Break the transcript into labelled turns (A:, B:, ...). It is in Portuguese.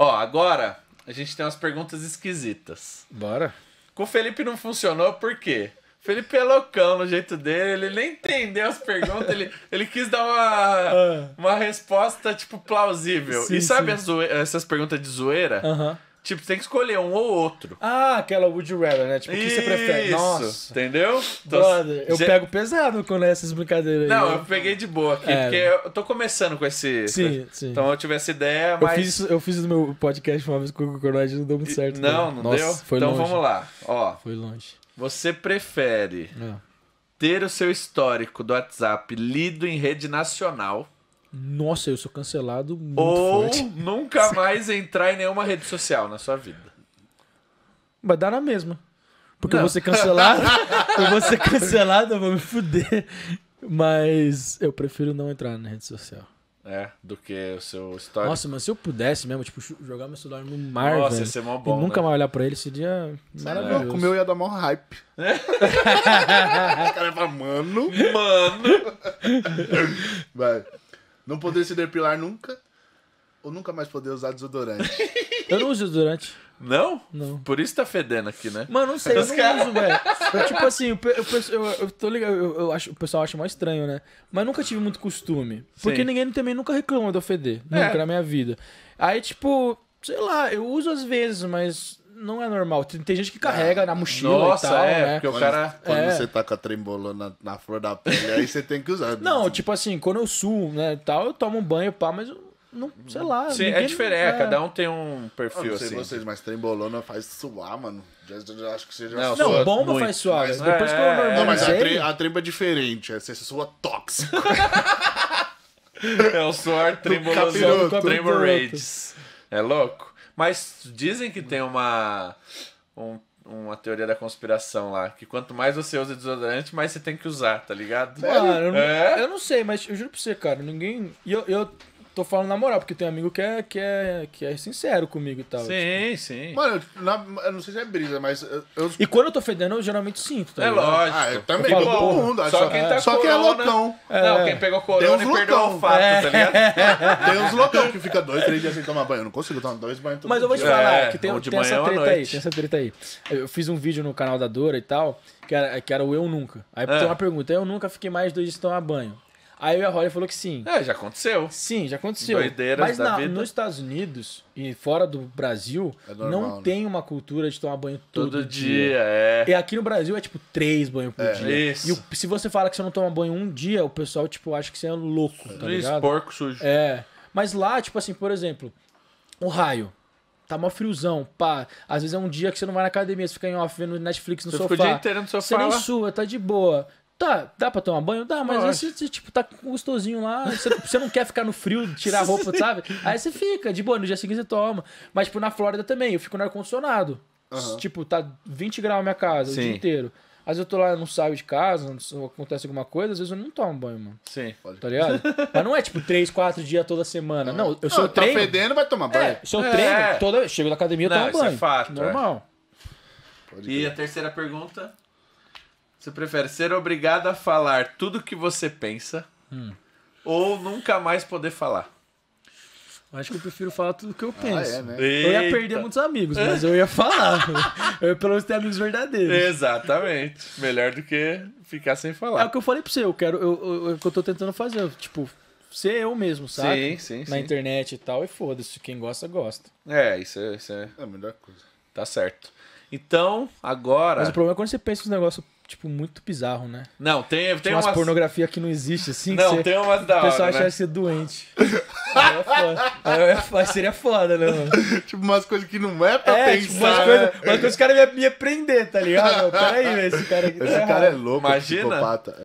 A: Ó, agora a gente tem umas perguntas esquisitas. Bora. Com o Felipe não funcionou por quê? O Felipe é loucão no jeito dele, ele nem entendeu as perguntas, ele, ele quis dar uma, ah. uma resposta, tipo, plausível. Sim, e sabe sim. essas perguntas de zoeira? Aham. Uhum Tipo, você tem que escolher um ou outro.
B: Ah, aquela Would You Rather, né? Tipo, o que você prefere? Nossa.
A: Entendeu? Então, Brother, eu já... pego
B: pesado com é essas brincadeiras Não, aí, né? eu
A: peguei de boa aqui, é. porque eu tô começando com esse. Sim, sim. Então eu tive essa ideia, mas. Eu fiz,
B: eu fiz no meu podcast uma vez com o e não deu muito certo. E... Né? Não, não Nossa, deu? Foi então longe. vamos
A: lá. Ó. Foi longe. Você prefere é. ter o seu histórico do WhatsApp lido em rede nacional
B: nossa, eu sou cancelado muito Ou forte.
A: nunca mais entrar em nenhuma rede social na sua vida.
B: Vai dar na mesma. Porque Não. eu vou ser cancelado, eu vou ser cancelado, eu vou me fuder. Mas eu prefiro não entrar na rede social.
A: É, do que o seu histórico. Nossa, mas se eu pudesse mesmo, tipo,
B: jogar meu celular no mar, Nossa, velho, ser mó bom, e nunca né? mais olhar pra ele, seria maravilhoso. Não, com o meu ia dar mó hype.
A: É? o cara ia falar, mano... Mano... Vai. Não poder se depilar nunca. Ou nunca mais poder usar desodorante. Eu não uso desodorante. Não? Não. Por isso tá fedendo aqui, né? Mano, não sei, eu não cara... uso, velho. tipo
B: assim, eu, eu, eu tô ligado, eu, acho, o pessoal acha mais estranho, né? Mas nunca tive muito costume. Porque Sim. ninguém também nunca reclama de eu feder. É. Nunca é. na minha vida. Aí, tipo, sei lá, eu uso às vezes, mas não é normal. Tem gente que carrega na mochila Nossa, e tal, é, né? porque o quando, cara... Quando é. você
A: tá com a trembolona na, na flor da pele, aí você tem que usar. Né? Não, assim.
B: tipo assim, quando
A: eu suo, né, tal, eu tomo um banho, pá, mas... Eu,
B: não, sei lá. Sim, é diferente, é. é. cada um
A: tem um perfil eu não sei assim. vocês, mas trembolona faz suar, mano. Já, já, acho que você já Não, sua não bomba muito, faz suar. Mas, depois é, que eu é, Não, mas a, tri, a tremba é diferente, é, você sua tóxico. é o suor trembolosão, trembo raids. É louco? Mas dizem que tem uma. Um, uma teoria da conspiração lá, que quanto mais você usa desodorante, mais você tem que usar, tá ligado? Mano, eu, não, é.
B: eu não sei, mas eu juro pra você, cara, ninguém. Eu, eu tô falando na moral, porque tem amigo que é, que é, que é sincero comigo e tal. Sim,
A: tipo. sim. Mano, eu, tipo, na, eu não sei se é brisa, mas. Eu, eu...
B: E quando eu tô fedendo, eu
A: geralmente sinto, tá É ligado? lógico. Ah, eu também, falo, todo mundo. Só, só, quem tá só é corona, é loucão. É. Não, quem pegou corona e perdeu o fato, tá é. tá ligado? tem uns loucão que fica dois, três dias sem tomar banho. Eu não consigo tomar dois banhos todo Mas eu vou te falar, é, que tem, tem essa treta aí, tem
B: essa treta aí. Eu fiz um vídeo no canal da Dora e tal, que era, que era o Eu Nunca. Aí é. tem uma pergunta, eu nunca fiquei mais dois dias sem tomar banho. Aí
A: a Holly falou que sim. É, já aconteceu. Sim, já aconteceu. Doideiras Mas na,
B: nos Estados Unidos e fora do Brasil, é normal, não né? tem uma cultura de tomar banho todo, todo dia. dia. É. E aqui no Brasil é tipo três banhos por é, dia. Isso. E se você fala que você não toma banho um dia, o pessoal, tipo, acha que você é louco, tá três ligado? porco É. Mas lá, tipo assim, por exemplo, o raio tá mó friozão, pá. Às vezes é um dia que você não vai na academia, você fica em off vendo Netflix no você sofá. Fica o dia inteiro no sofá. Você nem sua, tá de boa. Tá, dá pra tomar banho? Dá, mas você, você, tipo, tá gostosinho lá. Você, você não quer ficar no frio, tirar a roupa, sabe? Aí você fica, de boa, no dia seguinte você toma. Mas, tipo, na Flórida também, eu fico no ar-condicionado. Uhum. Tipo, tá 20 graus na minha casa Sim. o dia inteiro. Às vezes eu tô lá, não saio de casa, acontece alguma coisa, às vezes eu não tomo banho, mano. Sim. Pode. Tá ligado? mas não é tipo 3, quatro dias toda semana. Não, eu sou não, tá treino. Tá fedendo,
A: vai tomar banho. É, eu é. treino, toda, chego da academia, eu não, tomo é banho. É fato, Normal. É. E a terceira pergunta? Você prefere ser obrigado a falar tudo o que você pensa hum. ou nunca mais poder falar?
B: Acho que eu prefiro falar tudo o que eu penso. Ah, é, né? Eu ia perder muitos
A: amigos, mas eu ia falar. eu ia pelo menos ter amigos verdadeiros. Exatamente. Melhor do que ficar sem falar. É o
B: que eu falei pra você, eu quero. Eu, eu, é o que eu tô tentando fazer. Tipo, ser eu mesmo, sabe? Sim, sim, Na sim. internet
A: e tal, e foda-se. Quem gosta, gosta. É, isso é, isso é. É a melhor coisa. Tá certo. Então, agora. Mas o problema é quando
B: você pensa nos negócios tipo, muito bizarro, né? Não, tem, tem tipo, umas... umas... pornografia que não existe, assim. Não, você... tem umas da hora, O pessoal né? achar ser doente. Aí é foda. Aí é Seria foda, né, mano?
A: tipo, umas coisas que não é pra é, tipo, pensar. Tipo, umas né? coisas que os caras me, me prender, tá ligado? Peraí, esse cara aqui tá Esse errado. cara é louco, Imagina. psicopata.